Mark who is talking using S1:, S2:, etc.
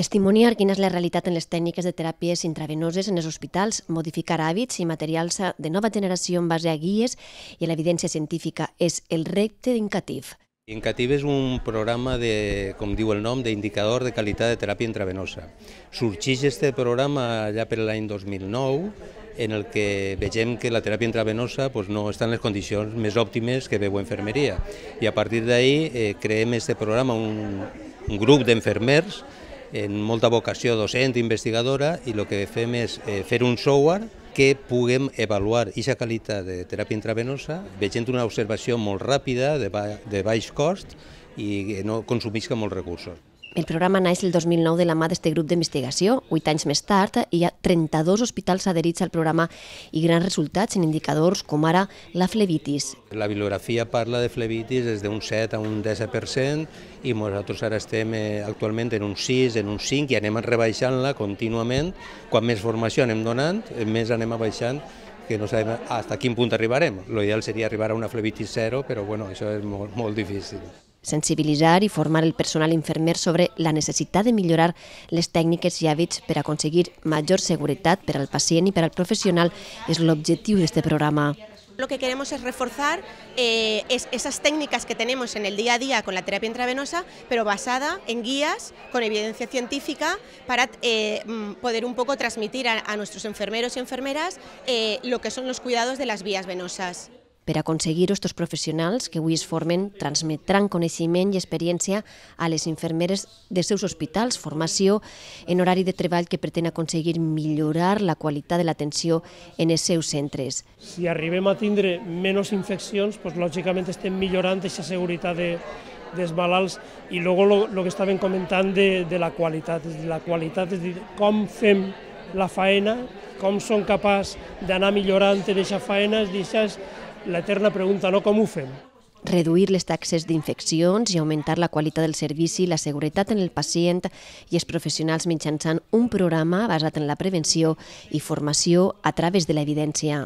S1: testimoniar quina és la realitat en les tècniques de teràpies intravenoses en els hospitals, modificar hàbits i materials de nova generació en base a guies i a l'evidència científica és el repte d'Incatif.
S2: Incatif és un programa, de, com diu el nom, d'indicador de qualitat de teràpia intravenosa. Sorgeix aquest programa allà per l'any 2009, en el que vegem que la teràpia intravenosa pues, no està en les condicions més òptimes que veu infermeria. I a partir d'ahir eh, creem aquest programa, un, un grup d'enfermers en molta vocació docent, investigadora, i el que fem és eh, fer un software que puguem avaluar aquesta qualitat de teràpia intravenosa veient una observació molt ràpida, de, de baix cost i que no consumisca molts recursos.
S1: El programa naix el 2009 de la mà d'este grup d'investigació. Vuit anys més tard hi ha 32 hospitals adherits al programa i grans resultats en indicadors com ara la flebitis.
S2: La bibliografia parla de flebitis des d'un 7 a un 10% i nosaltres ara estem eh, actualment en un 6, en un 5 i anem rebaixant-la contínuament. Quan més formació anem donant, més anem abaixant que no sabem fins a quin punt arribarem. L'ideal seria arribar a una flebitis zero, però bueno, això és molt, molt difícil.
S1: Sensibilizar y formar el personal enfermer sobre la necesidad de mejorar las técnicas y tècniques para conseguir mayor seguridad para el paciente y para el profesional es el objetivo de este programa.
S3: Lo que queremos es reforzar eh, esas técnicas que tenemos en el día a día con la terapia intravenosa, pero basada en guías con evidencia científica para eh, mm, poder un poco transmitir a, nuestros enfermeros y enfermeras eh, lo que son los cuidados de las vías venosas.
S1: Per aconseguir-ho, aquests professionals que avui es formen transmetran coneixement i experiència a les infermeres dels seus hospitals, formació en horari de treball que pretén aconseguir millorar la qualitat de l'atenció en els seus centres.
S4: Si arribem a tindre menys infeccions, doncs, lògicament estem millorant aquesta seguretat de, dels malalts i després el que estàvem comentant de, de la qualitat, de la qualitat, és dir, com fem la faena, com som capaç d'anar millorant en aquesta faena, és dir, això és l'eterna pregunta, no? Com ho fem?
S1: reduir les taxes d'infeccions i augmentar la qualitat del servici, la seguretat en el pacient i els professionals mitjançant un programa basat en la prevenció i formació a través de l'evidència